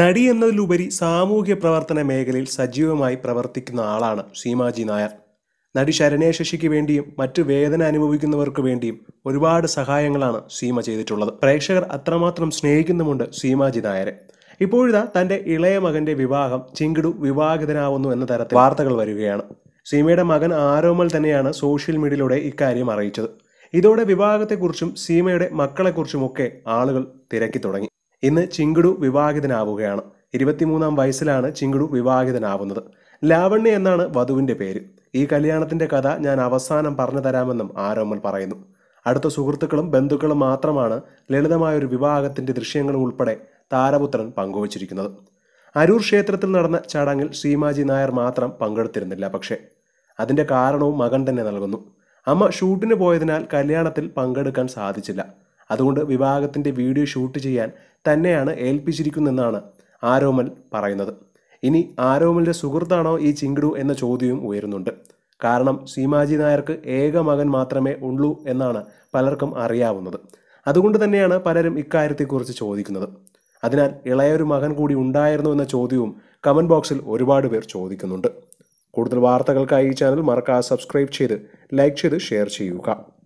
നടി എന്നതിലുപരി സാമൂഹ്യ പ്രവർത്തന മേഖലയിൽ സജീവമായി പ്രവർത്തിക്കുന്ന ആളാണ് സീമാജി നായർ നടി ശരണ്യ ശശിക്ക് വേണ്ടിയും മറ്റ് വേദന അനുഭവിക്കുന്നവർക്ക് വേണ്ടിയും ഒരുപാട് സഹായങ്ങളാണ് സീമ ചെയ്തിട്ടുള്ളത് പ്രേക്ഷകർ അത്രമാത്രം സ്നേഹിക്കുന്നുമുണ്ട് സീമാജി നായരെ ഇപ്പോഴിതാ തന്റെ ഇളയ മകന്റെ വിവാഹം ചിങ്കിടു വിവാഹിതനാവുന്നു എന്ന തരത്തിൽ വാർത്തകൾ വരികയാണ് സീമയുടെ മകൻ ആരോമൽ തന്നെയാണ് സോഷ്യൽ മീഡിയയിലൂടെ ഇക്കാര്യം അറിയിച്ചത് ഇതോടെ വിവാഹത്തെക്കുറിച്ചും സീമയുടെ മക്കളെക്കുറിച്ചുമൊക്കെ ആളുകൾ തിരക്കി തുടങ്ങി ഇന്ന് ചിങ്കിടു വിവാഹിതനാവുകയാണ് ഇരുപത്തിമൂന്നാം വയസ്സിലാണ് ചിങ്കിടു വിവാഹിതനാവുന്നത് ലാവണ്യ എന്നാണ് വധുവിൻ്റെ പേര് ഈ കല്യാണത്തിൻ്റെ കഥ ഞാൻ അവസാനം പറഞ്ഞു തരാമെന്നും ആരോമൽ പറയുന്നു അടുത്ത സുഹൃത്തുക്കളും ബന്ധുക്കളും മാത്രമാണ് ലളിതമായൊരു വിവാഹത്തിൻ്റെ ദൃശ്യങ്ങളും ഉൾപ്പെടെ താരപുത്രൻ പങ്കുവച്ചിരിക്കുന്നത് അരൂർ ക്ഷേത്രത്തിൽ നടന്ന ചടങ്ങിൽ ശ്രീമാജി നായർ മാത്രം പങ്കെടുത്തിരുന്നില്ല പക്ഷേ അതിൻ്റെ കാരണവും മകൻ തന്നെ നൽകുന്നു അമ്മ ഷൂട്ടിന് പോയതിനാൽ കല്യാണത്തിൽ പങ്കെടുക്കാൻ സാധിച്ചില്ല അതുകൊണ്ട് വിവാഹത്തിൻ്റെ വീഡിയോ ഷൂട്ട് ചെയ്യാൻ തന്നെയാണ് ഏൽപ്പിച്ചിരിക്കുന്നതെന്നാണ് ആരോമൽ പറയുന്നത് ഇനി ആരോമലിൻ്റെ സുഹൃത്താണോ ഈ ചിങ്കിടു എന്ന ചോദ്യവും ഉയരുന്നുണ്ട് കാരണം സീമാജി നായർക്ക് ഏക മകൻ മാത്രമേ ഉള്ളൂ എന്നാണ് പലർക്കും അറിയാവുന്നത് അതുകൊണ്ട് തന്നെയാണ് പലരും ഇക്കാര്യത്തെക്കുറിച്ച് ചോദിക്കുന്നത് അതിനാൽ ഇളയൊരു മകൻ കൂടി ഉണ്ടായിരുന്നു എന്ന ചോദ്യവും കമൻറ്റ് ബോക്സിൽ ഒരുപാട് പേർ ചോദിക്കുന്നുണ്ട് കൂടുതൽ വാർത്തകൾക്കായി ഈ ചാനൽ മറക്കാതെ സബ്സ്ക്രൈബ് ചെയ്ത് ലൈക്ക് ചെയ്ത് ഷെയർ ചെയ്യുക